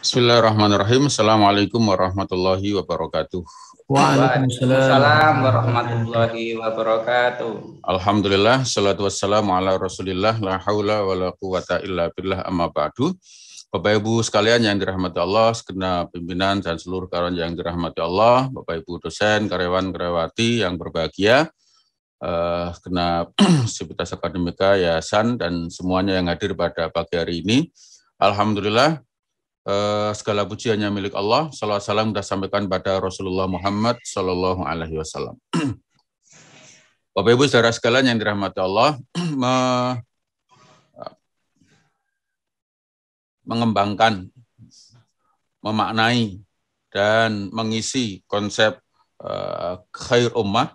Bismillahirrahmanirrahim. Assalamualaikum warahmatullahi wabarakatuh. Waalaikumsalam warahmatullahi wabarakatuh. Alhamdulillah, salatu wassalamu ala rasulillah, la hawla wa la quwata illa billah amma ba'du. Bapak Ibu sekalian yang dirahmati Allah, sekena pimpinan dan seluruh karyawan yang dirahmati Allah, Bapak Ibu dosen, karyawan, karyawati yang berbahagia, eh, segenap Sivitas Akademika, Yayasan, dan semuanya yang hadir pada pagi hari ini. Alhamdulillah, Uh, segala hanya milik Allah. Salam salam kita sampaikan pada Rasulullah Muhammad Sallallahu Alaihi Wasallam. Bapak Ibu saudara sekalian yang dirahmati Allah, me mengembangkan, memaknai, dan mengisi konsep uh, khair ummah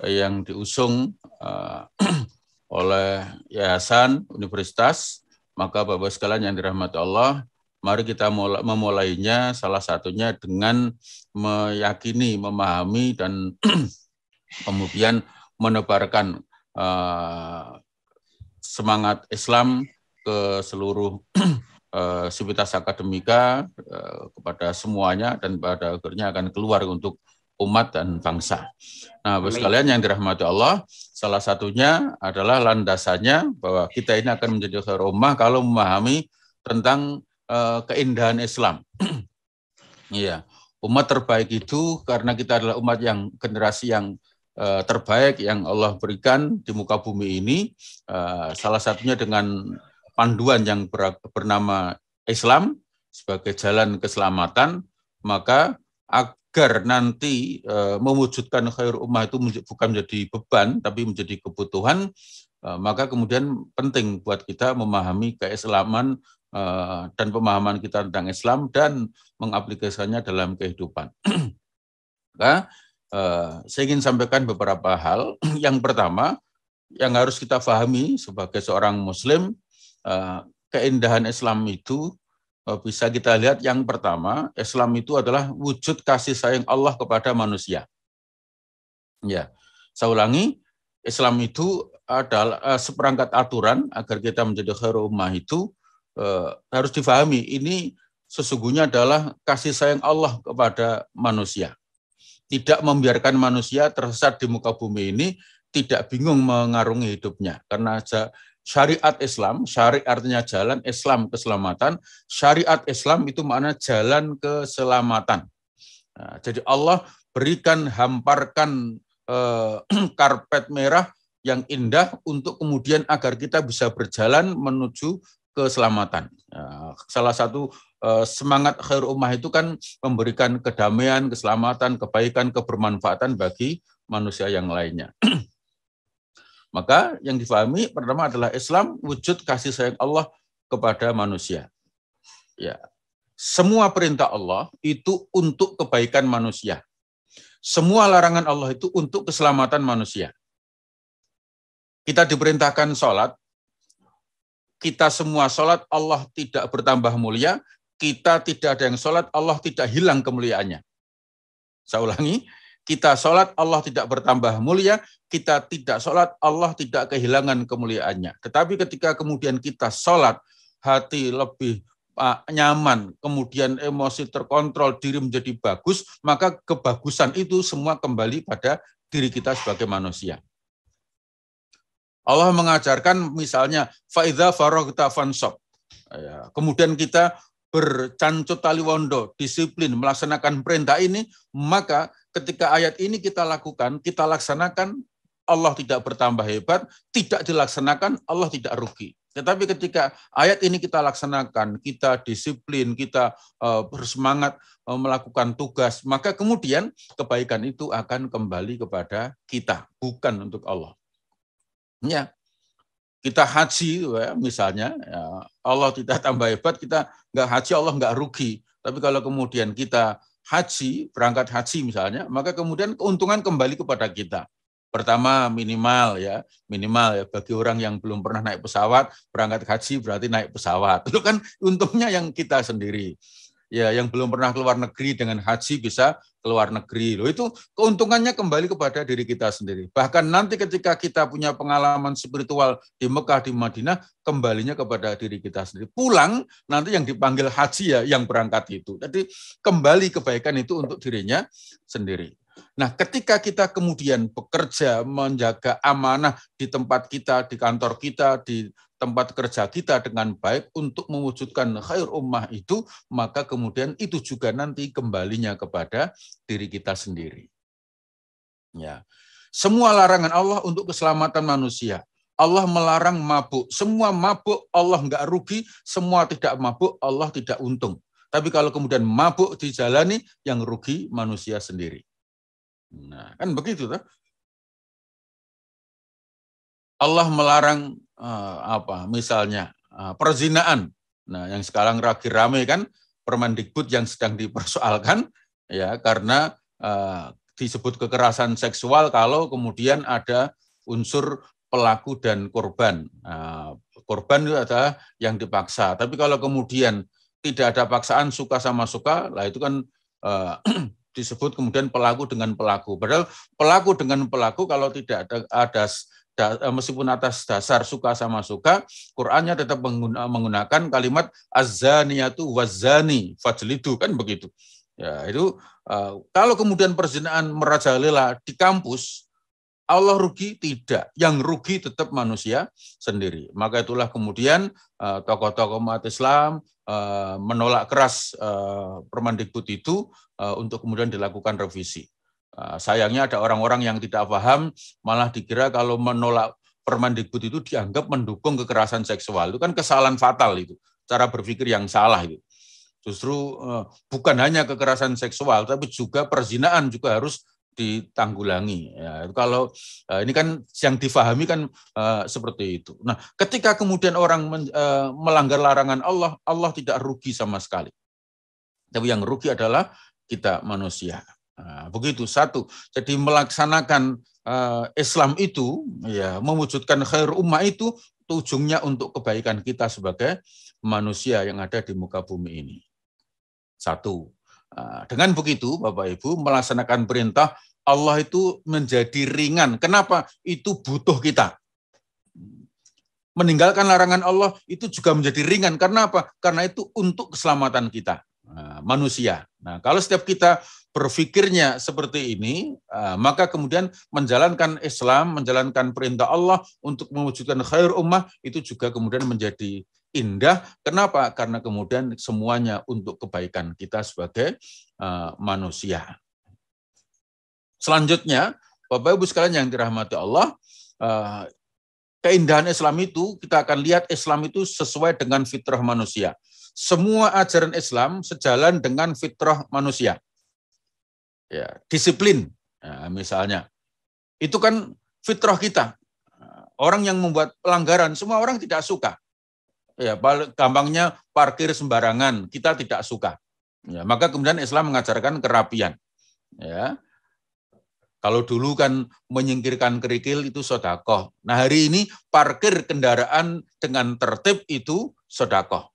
yang diusung uh, oleh Yayasan Universitas maka Bapak sekalian yang dirahmati Allah, Mari kita memulainya salah satunya dengan meyakini, memahami dan kemudian menebarkan uh, semangat Islam ke seluruh uh, sivitas akademika uh, kepada semuanya dan pada akhirnya akan keluar untuk umat dan bangsa. Nah, Bapak sekalian yang dirahmati Allah, salah satunya adalah landasannya bahwa kita ini akan menjadi seorang kalau memahami tentang Eh, keindahan Islam. Iya, umat terbaik itu karena kita adalah umat yang generasi yang uh, terbaik yang Allah berikan di muka bumi ini, uh, salah satunya dengan panduan yang ber, bernama Islam sebagai jalan keselamatan, maka agar nanti uh, mewujudkan khair umat itu bukan menjadi beban tapi menjadi kebutuhan, maka kemudian penting buat kita memahami keislaman Eh, dan pemahaman kita tentang Islam dan mengaplikasikannya dalam kehidupan. Nah, eh, saya ingin sampaikan beberapa hal. Yang pertama, yang harus kita pahami sebagai seorang Muslim, eh, keindahan Islam itu bisa kita lihat yang pertama, Islam itu adalah wujud kasih sayang Allah kepada manusia. Ya, saya ulangi, Islam itu adalah seperangkat aturan agar kita menjadi khairu ummah itu eh, harus difahami ini sesungguhnya adalah kasih sayang Allah kepada manusia. Tidak membiarkan manusia tersesat di muka bumi ini, tidak bingung mengarungi hidupnya. Karena syariat Islam, syari artinya jalan, Islam keselamatan. Syariat Islam itu makna jalan keselamatan. Nah, jadi Allah berikan, hamparkan eh, karpet merah yang indah untuk kemudian agar kita bisa berjalan menuju keselamatan. Eh, salah satu eh, semangat khair ummah itu kan memberikan kedamaian, keselamatan, kebaikan, kebermanfaatan bagi manusia yang lainnya. Maka yang difahami pertama adalah Islam wujud kasih sayang Allah kepada manusia. Ya. Semua perintah Allah itu untuk kebaikan manusia. Semua larangan Allah itu untuk keselamatan manusia. Kita diperintahkan sholat, kita semua sholat, Allah tidak bertambah mulia. Kita tidak ada yang sholat, Allah tidak hilang kemuliaannya. Saya ulangi, kita sholat, Allah tidak bertambah mulia. Kita tidak sholat, Allah tidak kehilangan kemuliaannya. Tetapi ketika kemudian kita sholat, hati lebih ah, nyaman, kemudian emosi terkontrol, diri menjadi bagus, maka kebagusan itu semua kembali pada diri kita sebagai manusia. Allah mengajarkan misalnya faida farogta fansop. Ya, kemudian kita bercancut tali wondo disiplin melaksanakan perintah ini, maka ketika ayat ini kita lakukan, kita laksanakan, Allah tidak bertambah hebat, tidak dilaksanakan, Allah tidak rugi. Tetapi ketika ayat ini kita laksanakan, kita disiplin, kita eh, bersemangat eh, melakukan tugas, maka kemudian kebaikan itu akan kembali kepada kita, bukan untuk Allah. Ya, kita haji ya, misalnya, ya, Allah tidak tambah hebat, kita nggak haji Allah nggak rugi. Tapi kalau kemudian kita haji, berangkat haji misalnya, maka kemudian keuntungan kembali kepada kita. Pertama minimal ya, minimal ya bagi orang yang belum pernah naik pesawat, berangkat haji berarti naik pesawat. Itu kan untungnya yang kita sendiri ya yang belum pernah keluar negeri dengan haji bisa keluar negeri loh itu keuntungannya kembali kepada diri kita sendiri bahkan nanti ketika kita punya pengalaman spiritual di Mekah di Madinah kembalinya kepada diri kita sendiri pulang nanti yang dipanggil haji ya yang berangkat itu jadi kembali kebaikan itu untuk dirinya sendiri Nah, ketika kita kemudian bekerja menjaga amanah di tempat kita, di kantor kita, di tempat kerja kita dengan baik untuk mewujudkan khair ummah itu, maka kemudian itu juga nanti kembalinya kepada diri kita sendiri. Ya. Semua larangan Allah untuk keselamatan manusia. Allah melarang mabuk. Semua mabuk Allah enggak rugi, semua tidak mabuk Allah tidak untung. Tapi kalau kemudian mabuk dijalani, yang rugi manusia sendiri. Nah, kan begitu. Tuh. Allah melarang Eh, apa misalnya eh, perzinaan. Nah, yang sekarang lagi rame kan Permendikbud yang sedang dipersoalkan ya karena uh, disebut kekerasan seksual kalau kemudian ada unsur pelaku dan korban. Nah, korban itu ada yang dipaksa. Tapi kalau kemudian tidak ada paksaan suka sama suka, lah itu kan uh, disebut kemudian pelaku dengan pelaku. Padahal pelaku dengan pelaku kalau tidak ada, ada Eh, meskipun atas dasar suka sama suka, Qurannya tetap eh, menggunakan kalimat azaniyatu wazani fajlidu kan begitu. Ya, itu eh, kalau kemudian perzinaan merajalela di kampus, Allah rugi tidak, yang rugi tetap manusia sendiri. Maka itulah kemudian tokoh-tokoh umat Islam menolak keras Permendikbud itu untuk kemudian dilakukan revisi. Ah, sayangnya ada orang-orang yang tidak paham, malah dikira kalau menolak Permendikbud itu dianggap mendukung kekerasan seksual. Itu kan kesalahan fatal itu, cara berpikir yang salah itu. Justru eh, bukan hanya kekerasan seksual, tapi juga perzinaan juga harus ditanggulangi. Ya, kalau eh, ini kan yang difahami kan uh, seperti itu. Nah, ketika kemudian orang men, uh, melanggar larangan Allah, Allah tidak rugi sama sekali. Tapi yang rugi adalah kita manusia. Nah, begitu satu. Jadi melaksanakan uh, Islam itu, ya mewujudkan khair ummah itu ujungnya untuk kebaikan kita sebagai manusia yang ada di muka bumi ini. Satu. Eh, dengan begitu, Bapak Ibu melaksanakan perintah Allah itu menjadi ringan. Kenapa? Itu butuh kita. Meninggalkan larangan Allah itu juga menjadi ringan. Karena apa? Karena itu untuk keselamatan kita. Nah, manusia. Nah, kalau setiap kita berpikirnya seperti ini, ah, maka kemudian menjalankan Islam, menjalankan perintah Allah untuk mewujudkan khair ummah itu juga kemudian menjadi indah. Kenapa? Karena kemudian semuanya untuk kebaikan kita sebagai ah, manusia. Selanjutnya, Bapak Ibu sekalian yang dirahmati Allah, ah, keindahan Islam itu kita akan lihat Islam itu sesuai dengan fitrah manusia semua ajaran Islam sejalan dengan fitrah manusia. Ya, disiplin, ya, misalnya. Itu kan fitrah kita. Orang yang membuat pelanggaran, semua orang tidak suka. Ya, gampangnya parkir sembarangan, kita tidak suka. Ya, maka kemudian Islam mengajarkan kerapian. Ya, kalau dulu kan menyingkirkan kerikil itu sodakoh. Nah hari ini parkir kendaraan dengan tertib itu sodakoh.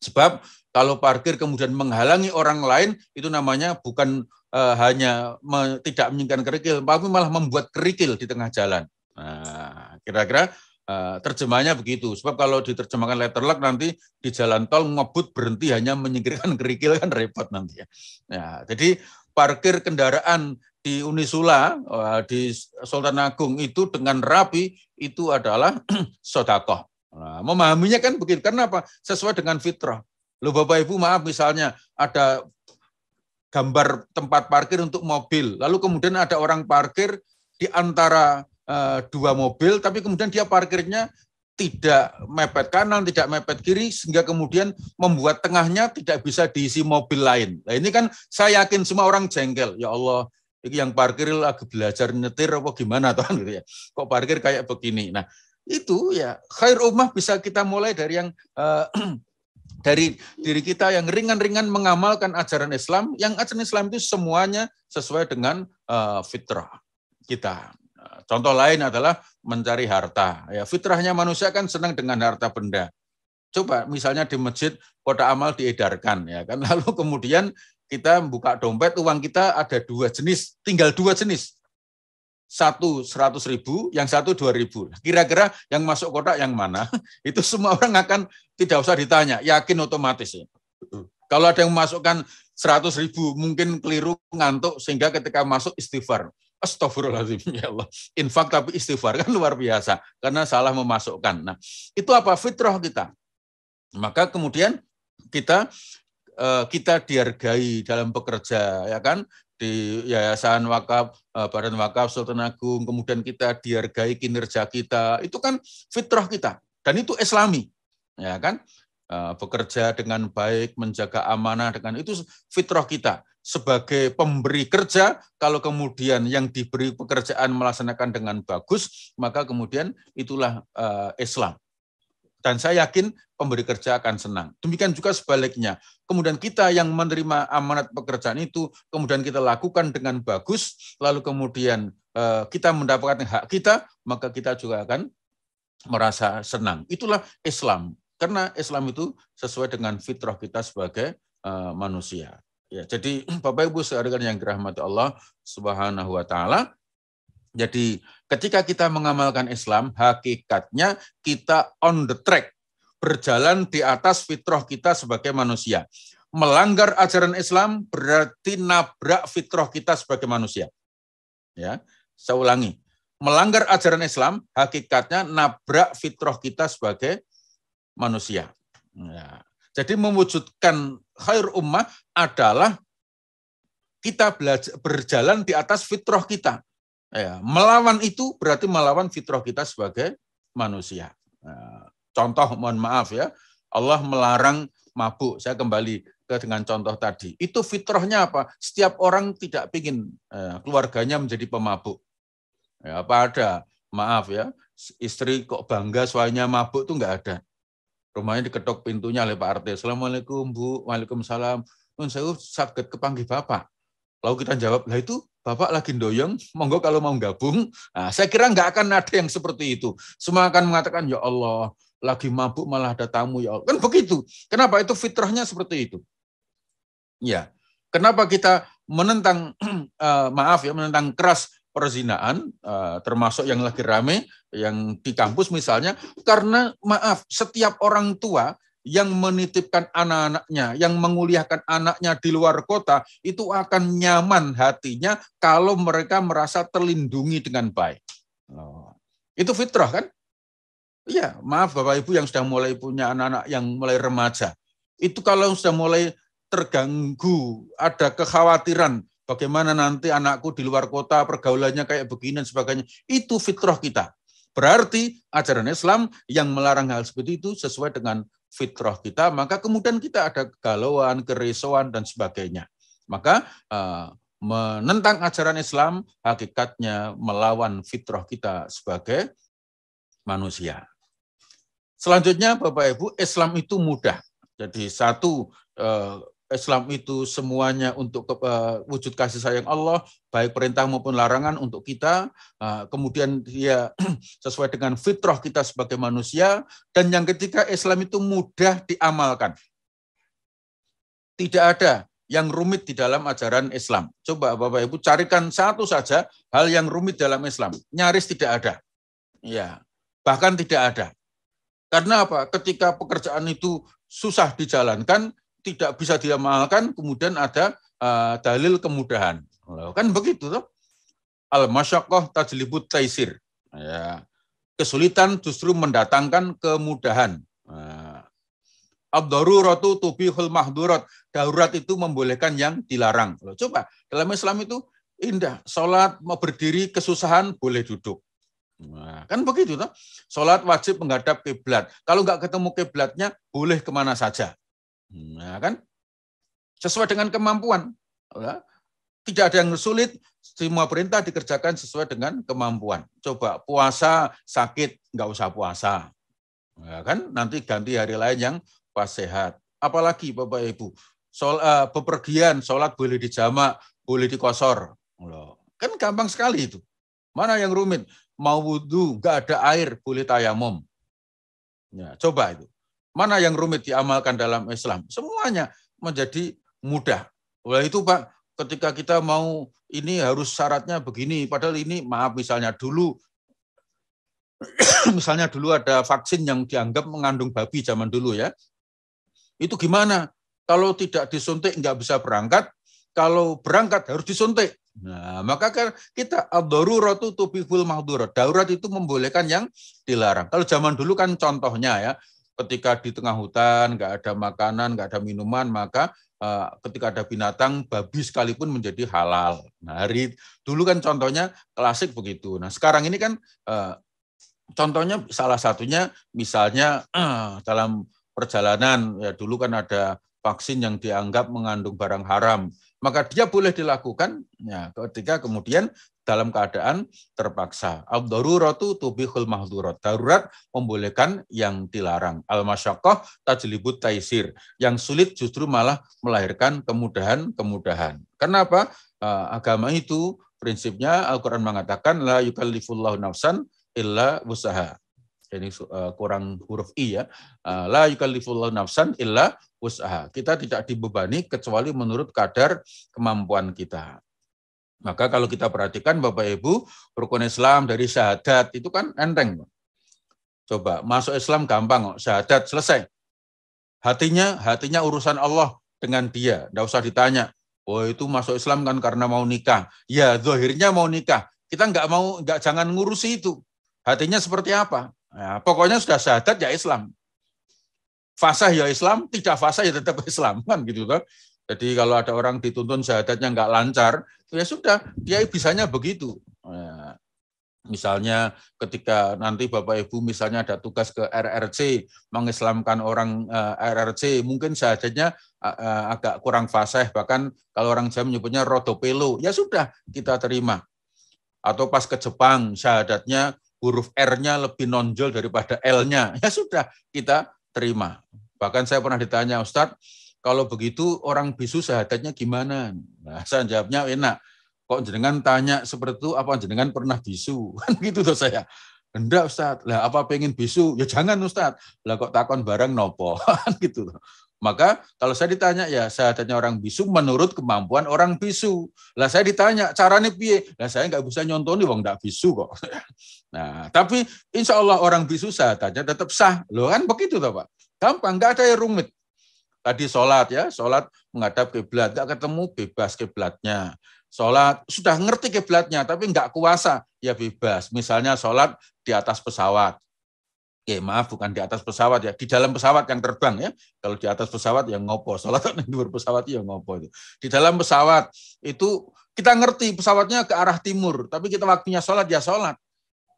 Sebab kalau parkir kemudian menghalangi orang lain, itu namanya bukan uh, hanya me, tidak menyingkirkan kerikil, tapi malah membuat kerikil di tengah jalan. kira nah, kira-kira uh, terjemahnya begitu. Sebab kalau diterjemahkan letter luck nanti di jalan tol ngebut berhenti hanya menyingkirkan kerikil kan repot nanti ya. Nah, jadi parkir kendaraan di Unisula, eh, di Sultan Agung itu dengan rapi itu adalah sodakoh. Nah, memahaminya kan begitu. Karena apa? Sesuai dengan fitrah. Loh Bapak Ibu maaf misalnya ada gambar tempat parkir untuk mobil. Lalu kemudian ada orang parkir di antara e, dua mobil, tapi kemudian dia parkirnya tidak mepet kanan, tidak mepet kiri, sehingga kemudian membuat tengahnya tidak bisa diisi mobil lain. Nah ini kan saya yakin semua orang jengkel. Ya Allah, ini yang parkir lagi belajar nyetir apa gimana Tuhan gitu ya. Kok parkir kayak begini? Nah itu ya khair ummah bisa kita mulai dari yang uh, dari diri kita yang ringan-ringan mengamalkan ajaran Islam, yang ajaran Islam itu semuanya sesuai dengan uh, fitrah kita. Eh, contoh lain adalah mencari harta. Ya, fitrahnya manusia kan senang dengan harta benda. Coba misalnya di masjid kota amal diedarkan ya kan lalu kemudian kita buka dompet uang kita ada dua jenis tinggal dua jenis satu seratus ribu, yang satu dua ribu. Kira-kira yang masuk kotak yang mana? Itu semua orang akan tidak usah ditanya, yakin otomatis. Kalau ada yang memasukkan seratus ribu, mungkin keliru ngantuk sehingga ketika masuk istighfar. Astagfirullahaladzim, ya Allah. Infak tapi istighfar kan luar biasa, karena salah memasukkan. Nah, itu apa fitrah kita. Maka kemudian kita eh, kita dihargai dalam pekerja, ya kan di Yayasan Wakaf, eh, Badan Wakaf Sultan Agung, kemudian kita dihargai kinerja kita, itu kan fitrah kita dan itu islami. Ya kan? Eh, bekerja dengan baik, menjaga amanah dengan itu fitrah kita sebagai pemberi kerja. Kalau kemudian yang diberi pekerjaan melaksanakan dengan bagus, maka kemudian itulah eh, Islam. Dan saya yakin pemberi kerja akan senang. Demikian juga sebaliknya. Kemudian kita yang menerima amanat pekerjaan itu, kemudian kita lakukan dengan bagus, lalu kemudian eh, kita mendapatkan hak kita, maka kita juga akan merasa senang. Itulah Islam. Karena Islam itu sesuai dengan fitrah kita sebagai eh, manusia. Ya, jadi Bapak Ibu sekalian yang dirahmati Allah Subhanahu wa taala, jadi ketika kita mengamalkan Islam, hakikatnya kita on the track, berjalan di atas fitrah kita sebagai manusia. Melanggar ajaran Islam berarti nabrak fitrah kita sebagai manusia. Ya, saya ulangi. Melanggar ajaran Islam hakikatnya nabrak fitrah kita sebagai manusia. Ya. Jadi mewujudkan khair ummah adalah kita belajar, berjalan di atas fitrah kita Ya, melawan itu berarti melawan fitrah kita sebagai manusia. Ya, contoh mohon maaf ya, Allah melarang mabuk. Saya kembali ke dengan contoh tadi. Itu fitrahnya apa? Setiap orang tidak ingin ya, keluarganya menjadi pemabuk. Ya, apa ada? Maaf ya, istri kok bangga suaminya mabuk tuh enggak ada. Rumahnya diketok pintunya oleh Pak RT. Assalamualaikum Bu, waalaikumsalam. saya sakit kepanggil Bapak. Lalu kita jawab, lah itu Bapak lagi doyong, monggo kalau mau gabung. Nah, saya kira nggak akan ada yang seperti itu. Semua akan mengatakan, ya Allah, lagi mabuk malah ada tamu ya Allah. Kan begitu. Kenapa? Itu fitrahnya seperti itu. Ya. Kenapa kita menentang, eh, maaf ya, menentang keras perzinaan, eh, termasuk yang lagi rame, yang di kampus misalnya, karena maaf, setiap orang tua yang menitipkan anak-anaknya, yang menguliahkan anaknya di luar kota, itu akan nyaman hatinya kalau mereka merasa terlindungi dengan baik. Oh. Itu fitrah kan? Iya, maaf Bapak Ibu yang sudah mulai punya anak-anak yang mulai remaja. Itu kalau sudah mulai terganggu, ada kekhawatiran bagaimana nanti anakku di luar kota, pergaulannya kayak begini dan sebagainya. Itu fitrah kita. Berarti ajaran Islam yang melarang hal seperti itu sesuai dengan fitrah kita, maka kemudian kita ada kegalauan, kerisauan, dan sebagainya. Maka eh, menentang ajaran Islam hakikatnya melawan fitrah kita sebagai manusia. Selanjutnya Bapak Ibu, Islam itu mudah. Jadi satu eh, Islam itu semuanya untuk ke, uh, wujud kasih sayang Allah, baik perintah maupun larangan untuk kita. Uh, kemudian dia sesuai dengan fitrah kita sebagai manusia. Dan yang ketiga, Islam itu mudah diamalkan. Tidak ada yang rumit di dalam ajaran Islam. Coba Bapak Ibu carikan satu saja hal yang rumit dalam Islam. Nyaris tidak ada. Ya, bahkan tidak ada. Karena apa? Ketika pekerjaan itu susah dijalankan, tidak bisa diamalkan, kemudian ada uh, dalil kemudahan. Kan begitu toh? Al masyakoh tajlibut taisir. Ya. Kesulitan justru mendatangkan kemudahan. Nah. Eh, rotu tubihul mahdurat. Darurat itu membolehkan yang dilarang. coba, dalam Islam itu indah. Sholat mau berdiri kesusahan boleh duduk. Nah, kan begitu toh? Sholat wajib menghadap kiblat. Kalau nggak ketemu kiblatnya boleh kemana saja. Nah, kan? Sesuai dengan kemampuan. Ya. Tidak ada yang sulit, semua perintah dikerjakan sesuai dengan kemampuan. Coba puasa sakit, nggak usah puasa. Ya, kan nanti ganti hari lain yang pas sehat. Apalagi Bapak Ibu, sol, uh, bepergian, sholat boleh dijamak, boleh dikosor. Loh, kan gampang sekali itu. Mana yang rumit? Mau wudhu, nggak ada air, boleh tayamum. Ya, coba itu. Mana yang rumit diamalkan dalam Islam? Semuanya menjadi mudah. Oleh itu Pak, ketika kita mau ini harus syaratnya begini. Padahal ini maaf misalnya dulu misalnya dulu ada vaksin yang dianggap mengandung babi zaman dulu ya. Itu gimana? Kalau tidak disuntik nggak bisa berangkat, kalau berangkat harus disuntik. Nah, maka kan kita ad itu tubihul mahdurat. Darurat itu membolehkan yang dilarang. Kalau zaman dulu kan contohnya ya, ketika di tengah hutan nggak ada makanan, nggak ada minuman, maka uh, ketika ada binatang babi sekalipun menjadi halal. Nah, hari dulu kan contohnya klasik begitu. Nah, sekarang ini kan uh, contohnya salah satunya misalnya uh, dalam perjalanan ya dulu kan ada vaksin yang dianggap mengandung barang haram maka dia boleh dilakukan ya, ketika kemudian dalam keadaan terpaksa. Ad-daruratu tubihul mahdurat. Darurat membolehkan yang dilarang. Al-masyakoh tajlibut taisir. Yang sulit justru malah melahirkan kemudahan-kemudahan. Kenapa? Eh, agama itu prinsipnya Al-Quran mengatakan la yukallifullahu nafsan illa usaha ini eh, kurang huruf i ya. Eh, la yukallifullahu nafsan illa usaha. Kita tidak dibebani kecuali menurut kadar kemampuan kita. Maka kalau kita perhatikan Bapak Ibu, rukun Islam dari syahadat itu kan enteng. Coba masuk Islam gampang kok, syahadat selesai. Hatinya, hatinya urusan Allah dengan dia, tidak usah ditanya. Oh itu masuk Islam kan karena mau nikah. Ya, zahirnya mau nikah. Kita nggak mau, nggak jangan ngurusi itu. Hatinya seperti apa? Ya, pokoknya sudah syahadat ya Islam. Fasah ya Islam, tidak fasah ya tetap Islam kan gitu kan. Jadi kalau ada orang dituntun syahadatnya nggak lancar, ya sudah, dia bisanya begitu. Ya. Misalnya ketika nanti Bapak Ibu misalnya ada tugas ke RRC mengislamkan orang eh, RRC, mungkin syahadatnya eh, eh, agak kurang fasih bahkan kalau orang Jawa menyebutnya rodopelo, ya sudah kita terima. Atau pas ke Jepang syahadatnya huruf R-nya lebih nonjol daripada L-nya. Ya sudah, kita terima. Bahkan saya pernah ditanya, Ustadz, kalau begitu orang bisu sehatnya gimana? Nah, saya jawabnya enak. Kok jenengan tanya seperti itu, apa jenengan pernah bisu? Kan gitu tuh saya. Enggak Ustadz, lah apa pengen bisu? Ya jangan Ustadz. Lah kok takon barang nopo? Kan gitu. Tuh. Maka kalau saya ditanya ya saya tanya orang bisu menurut kemampuan orang bisu. Lah saya ditanya caranya piye? Lah saya nggak bisa nyontoni wong nggak bisu kok. Nah, tapi insya Allah orang bisu saya tanya tetap sah. Loh kan begitu toh Pak. Gampang, nggak ada yang rumit. Tadi sholat ya, sholat menghadap kiblat, nggak ketemu bebas kiblatnya. Sholat sudah ngerti kiblatnya, tapi nggak kuasa ya bebas. Misalnya sholat di atas pesawat, ya maaf bukan di atas pesawat ya di dalam pesawat yang terbang ya kalau di atas pesawat yang ngopo sholat di luar pesawat ya ngopo itu di dalam pesawat itu kita ngerti pesawatnya ke arah timur tapi kita waktunya sholat ya sholat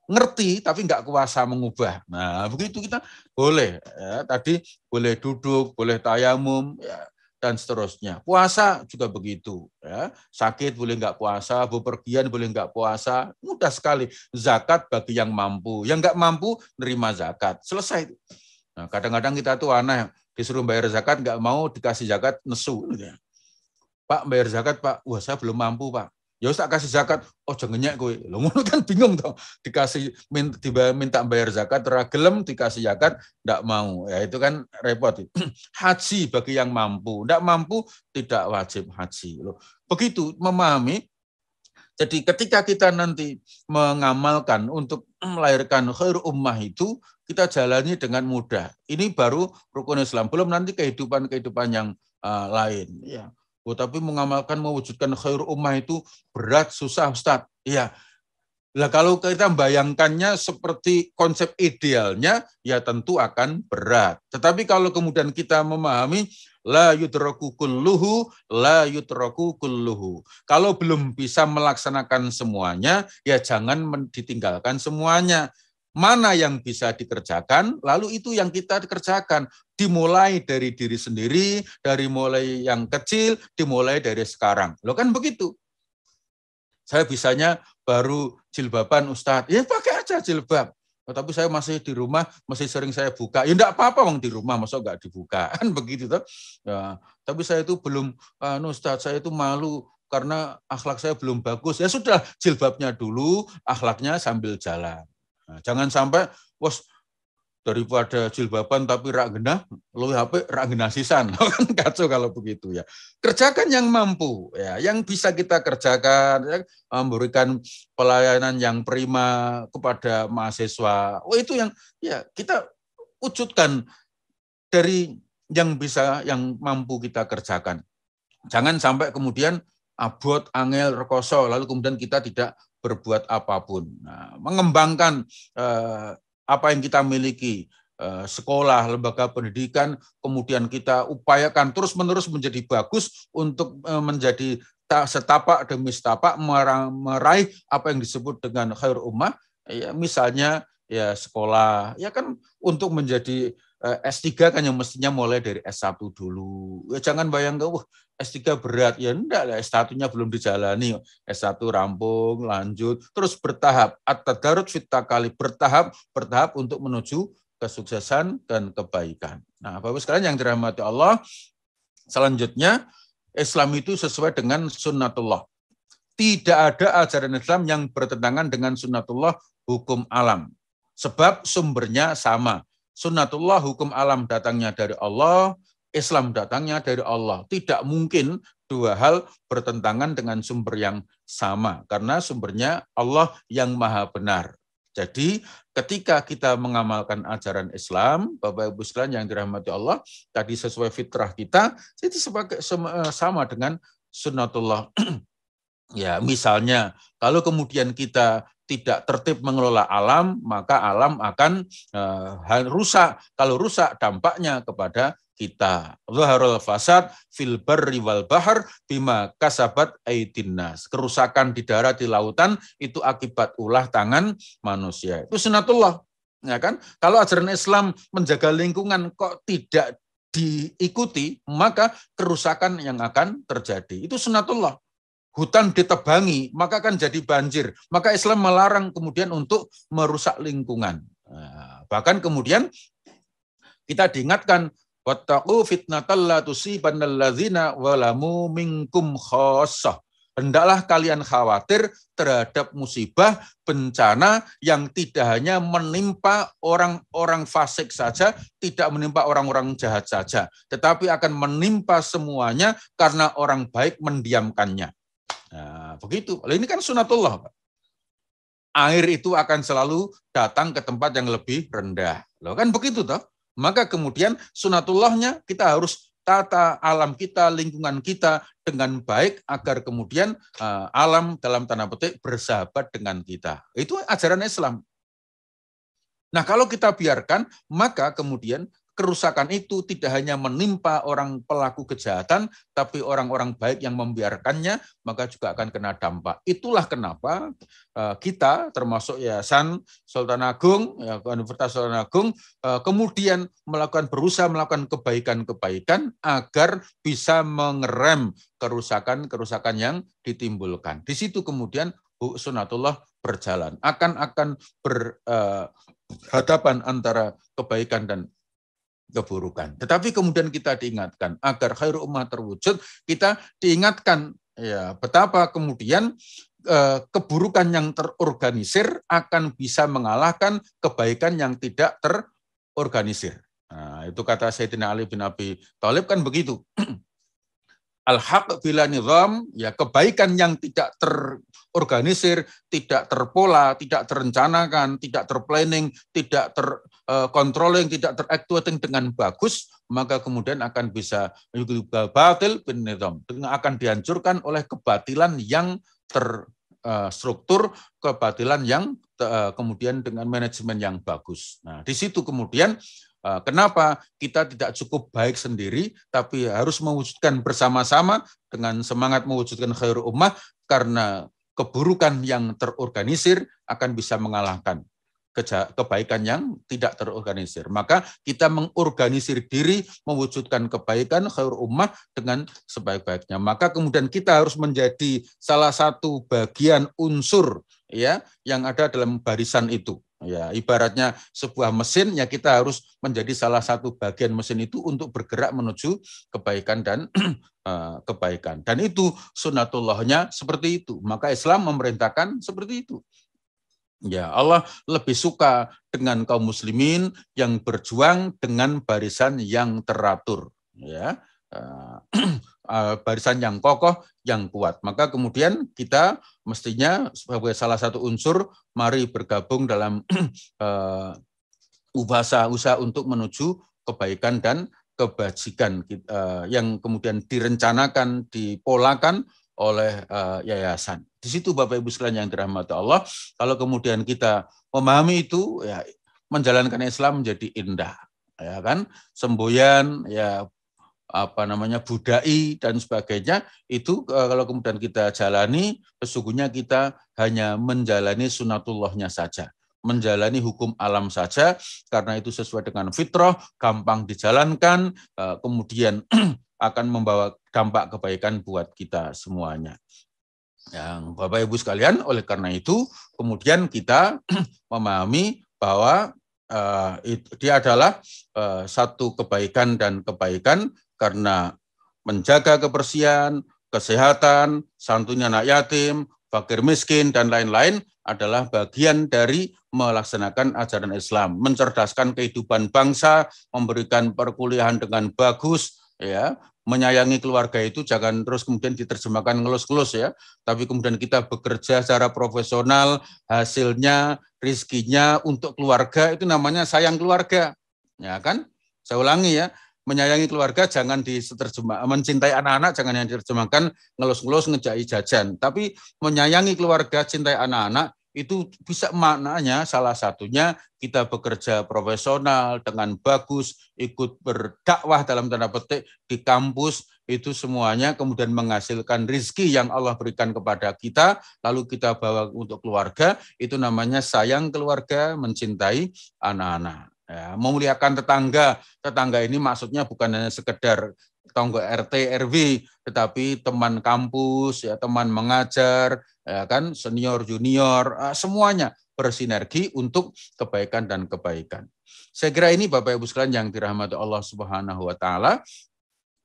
ngerti tapi nggak kuasa mengubah nah begitu kita boleh ya, tadi boleh duduk boleh tayamum ya, dan seterusnya. Puasa juga begitu. Ya. Sakit boleh nggak puasa, bepergian boleh nggak puasa, mudah sekali. Zakat bagi yang mampu. Yang nggak mampu, nerima zakat. Selesai. Nah, kadang-kadang kita tuh aneh, disuruh bayar zakat, nggak mau dikasih zakat, nesu. Pak, bayar zakat, Pak. Wah, saya belum mampu, Pak. Ya tak kasih zakat, oh jangan nyek kowe. Lho ngono kan bingung toh. Dikasih tiba minta bayar zakat, ragelem dikasih zakat tidak mau. Ya itu kan repot. haji bagi yang mampu, tidak mampu tidak wajib haji. Lo begitu memahami jadi ketika kita nanti mengamalkan untuk melahirkan khair ummah itu, kita jalani dengan mudah. Ini baru rukun Islam. Belum nanti kehidupan-kehidupan yang uh, lain. Ya. Oh, tapi mengamalkan mewujudkan khair ummah itu berat, susah Ustaz. Iya. Lah kalau kita bayangkannya seperti konsep idealnya ya tentu akan berat. Tetapi kalau kemudian kita memahami la yudraku kulluhu la yudraku kulluhu. Kalau belum bisa melaksanakan semuanya ya jangan ditinggalkan semuanya mana yang bisa dikerjakan, lalu itu yang kita kerjakan. Dimulai dari diri sendiri, dari mulai yang kecil, dimulai dari sekarang. Lo kan begitu. Saya bisanya baru jilbaban Ustadz. Ya pakai aja jilbab. Oh, tapi saya masih di rumah, masih sering saya buka. Ya enggak apa-apa wong di rumah, masa enggak dibuka. Kan begitu toh. Ya, tapi saya itu belum anu Ustadz, saya itu malu karena akhlak saya belum bagus. Ya sudah, jilbabnya dulu, akhlaknya sambil jalan. Nah, jangan sampai bos daripada jilbaban tapi rak genah, lu HP rak genah sisan. kacau kalau begitu ya. Kerjakan yang mampu ya, yang bisa kita kerjakan, ya, memberikan pelayanan yang prima kepada mahasiswa. Oh itu yang ya kita wujudkan dari yang bisa yang mampu kita kerjakan. Jangan sampai kemudian abot, angel, rekoso, lalu kemudian kita tidak berbuat apapun. Nah, mengembangkan eh, apa yang kita miliki, eh, sekolah, lembaga pendidikan, kemudian kita upayakan terus-menerus menjadi bagus untuk eh, menjadi setapak demi setapak meraih apa yang disebut dengan khair ummah, ya, misalnya ya sekolah, ya kan untuk menjadi Eh, S3 kan yang mestinya mulai dari S1 dulu. Ya, jangan bayangkan, wah S3 berat. Ya enggak lah, S1-nya belum dijalani. S1 rampung, lanjut. Terus bertahap. At-tadarut fita kali. Bertahap, bertahap untuk menuju kesuksesan dan kebaikan. Nah, Bapak ibu sekalian yang dirahmati Allah, selanjutnya Islam itu sesuai dengan sunnatullah. Tidak ada ajaran Islam yang bertentangan dengan sunnatullah hukum alam. Sebab sumbernya sama Sunnatullah hukum alam datangnya dari Allah, Islam datangnya dari Allah. Tidak mungkin dua hal bertentangan dengan sumber yang sama karena sumbernya Allah yang Maha Benar. Jadi ketika kita mengamalkan ajaran Islam, Bapak Ibu sekalian yang dirahmati Allah, tadi sesuai fitrah kita, itu sebagai eh, sama dengan sunnatullah Ya, misalnya kalau kemudian kita tidak tertib mengelola alam, maka alam akan uh, rusak. Kalau rusak dampaknya kepada kita. Zaharul fasad fil barri wal bahar bima kasabat aitinnas. Kerusakan di darat di lautan itu akibat ulah tangan manusia. Itu sunatullah. Ya kan? Kalau ajaran Islam menjaga lingkungan kok tidak diikuti, maka kerusakan yang akan terjadi. Itu sunatullah hutan ditebangi, maka akan jadi banjir. Maka Islam melarang kemudian untuk merusak lingkungan. Nah, bahkan kemudian kita diingatkan wattaqu fitnatal la tusibannal ladzina walamu minkum khosoh. Hendaklah kalian khawatir terhadap musibah, bencana yang tidak hanya menimpa orang-orang fasik saja, tidak menimpa orang-orang jahat saja, tetapi akan menimpa semuanya karena orang baik mendiamkannya. Nah, begitu. ini kan sunatullah. Pak. Air itu akan selalu datang ke tempat yang lebih rendah. Loh kan begitu toh? Maka kemudian sunatullahnya kita harus tata alam kita, lingkungan kita dengan baik agar kemudian uh, alam dalam tanah petik bersahabat dengan kita. Itu ajaran Islam. Nah, kalau kita biarkan, maka kemudian kerusakan itu tidak hanya menimpa orang pelaku kejahatan, tapi orang-orang baik yang membiarkannya, maka juga akan kena dampak. Itulah kenapa eh, kita, termasuk Yayasan Sultan Agung, ya, Universitas Sultan Agung, eh, kemudian melakukan berusaha melakukan kebaikan-kebaikan agar bisa mengerem kerusakan-kerusakan yang ditimbulkan. Di situ kemudian sunatullah berjalan. Akan akan berhadapan eh, antara kebaikan dan keburukan. Tetapi kemudian kita diingatkan agar khairu ummah terwujud, kita diingatkan ya betapa kemudian eh, keburukan yang terorganisir akan bisa mengalahkan kebaikan yang tidak terorganisir. Nah, itu kata Sayyidina Ali bin Abi Thalib kan begitu. Al-haq bila nizam, ya kebaikan yang tidak terorganisir, tidak terpola, tidak terencanakan, tidak terplanning, tidak ter Eh, kontrol yang tidak teraktuating dengan bagus, maka kemudian akan bisa juga batil binidom, akan dihancurkan oleh kebatilan yang terstruktur, eh, kebatilan yang eh, kemudian dengan manajemen yang bagus. Nah, di situ kemudian Kenapa kita tidak cukup baik sendiri, tapi harus mewujudkan bersama-sama dengan semangat mewujudkan khairul ummah, karena keburukan yang terorganisir akan bisa mengalahkan kebaikan yang tidak terorganisir. Maka kita mengorganisir diri, mewujudkan kebaikan khair ummah dengan sebaik-baiknya. Maka kemudian kita harus menjadi salah satu bagian unsur ya yang ada dalam barisan itu. Ya, ibaratnya sebuah mesin ya kita harus menjadi salah satu bagian mesin itu untuk bergerak menuju kebaikan dan eh, kebaikan. Dan itu sunatullahnya seperti itu. Maka Islam memerintahkan seperti itu. Ya, Allah lebih suka dengan kaum muslimin yang berjuang dengan barisan yang teratur, ya. Eh, eh, barisan yang kokoh, yang kuat. Maka kemudian kita mestinya sebagai salah satu unsur mari bergabung dalam eh, usaha usaha untuk menuju kebaikan dan kebajikan yang kemudian direncanakan, dipolakan oleh uh, yayasan. Di situ Bapak Ibu sekalian yang dirahmati Allah, kalau kemudian kita memahami itu ya menjalankan Islam menjadi indah. Ya kan? Semboyan ya apa namanya budai dan sebagainya itu eh, kalau kemudian kita jalani sesungguhnya kita hanya menjalani sunatullahnya saja menjalani hukum alam saja karena itu sesuai dengan fitrah gampang dijalankan eh, kemudian akan membawa dampak kebaikan buat kita semuanya. Yang Bapak Ibu sekalian, oleh karena itu kemudian kita memahami bahwa uh, dia adalah uh, satu kebaikan dan kebaikan karena menjaga kebersihan, kesehatan, santunnya anak yatim, fakir miskin dan lain-lain adalah bagian dari melaksanakan ajaran Islam, mencerdaskan kehidupan bangsa, memberikan perkuliahan dengan bagus, ya, menyayangi keluarga itu jangan terus kemudian diterjemahkan ngelus-ngelus ya, tapi kemudian kita bekerja secara profesional, hasilnya, rizkinya untuk keluarga itu namanya sayang keluarga, ya kan? Saya ulangi ya, menyayangi keluarga jangan diterjemah, mencintai anak-anak jangan yang diterjemahkan ngelus-ngelus ngejai jajan, tapi menyayangi keluarga, cintai anak-anak itu bisa maknanya salah satunya kita bekerja profesional dengan bagus, ikut berdakwah dalam tanda petik di kampus itu semuanya kemudian menghasilkan rizki yang Allah berikan kepada kita lalu kita bawa untuk keluarga itu namanya sayang keluarga mencintai anak-anak ya, memuliakan tetangga tetangga ini maksudnya bukan hanya sekedar tonggo RT RW tetapi teman kampus ya teman mengajar ya kan senior junior eh, semuanya bersinergi untuk kebaikan dan kebaikan. Saya kira ini Bapak Ibu sekalian yang dirahmati Allah Subhanahu wa taala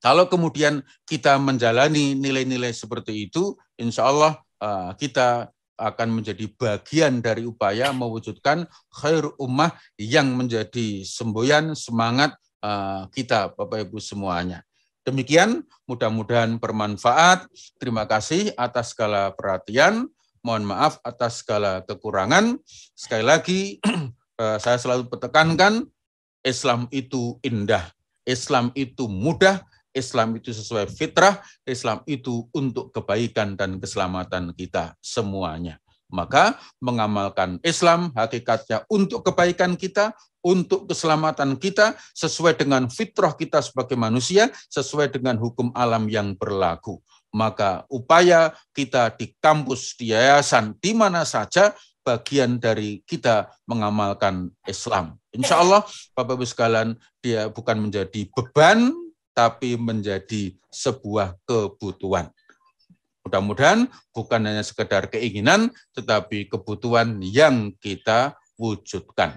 kalau kemudian kita menjalani nilai-nilai seperti itu, insya Allah eh, kita akan menjadi bagian dari upaya mewujudkan khair ummah yang menjadi semboyan semangat eh, kita Bapak Ibu semuanya. Demikian, mudah-mudahan bermanfaat. Terima kasih atas segala perhatian. Mohon maaf atas segala kekurangan. Sekali lagi, eh, saya selalu petekankan, Islam itu indah, Islam itu mudah, Islam itu sesuai fitrah, Islam itu untuk kebaikan dan keselamatan kita semuanya. Maka mengamalkan Islam hakikatnya untuk kebaikan kita, untuk keselamatan kita sesuai dengan fitrah kita sebagai manusia, sesuai dengan hukum alam yang berlaku. Maka upaya kita di kampus, di yayasan, di mana saja bagian dari kita mengamalkan Islam. Insya Allah, Bapak-Ibu sekalian, dia bukan menjadi beban, tapi menjadi sebuah kebutuhan. Mudah-mudahan bukan hanya sekedar keinginan, tetapi kebutuhan yang kita wujudkan.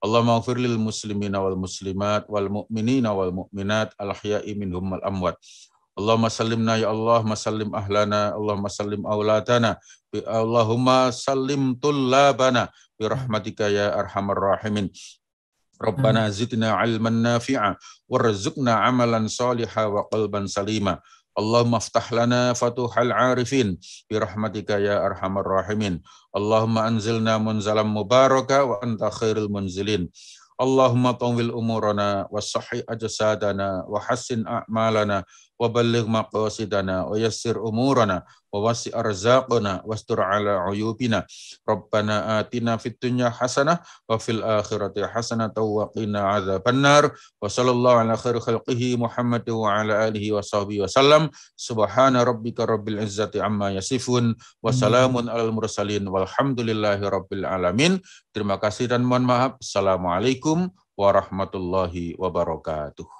Allahumma ghfir lil muslimina wal muslimat wal mu'minina wal mu'minat al ahya'i minhum wal amwat. Allahumma sallimna ya Allah, masallim ahlana, Allahumma sallim aulatana, bi Allahumma sallim tullabana, bi rahmatika ya arhamar rahimin. Rabbana hmm. zidna ilman nafi'a, warzukna amalan salihah wa qalban salima. Allahumma aftah lana fatuhal arifin birahmatika ya arhamar rahimin. Allahumma anzilna munzalam mubaraka wa anta khairul munzilin. Allahumma tawwil umurana wa sahih ajsadana wa hassin a'malana وبلغ مقاصدنا ويسر أمورنا ووسع أرزاقنا واستر على عيوبنا ربنا آتنا في الدنيا حسنة وفي الآخرة حسنة وقنا عذاب النار وصلى الله على خير خلقه محمد وعلى آله وصحبه وسلم سبحان ربك رب العزة عما يصفون وسلام على المرسلين والحمد لله رب العالمين Terima kasih dan mohon maaf. Assalamualaikum warahmatullahi wabarakatuh.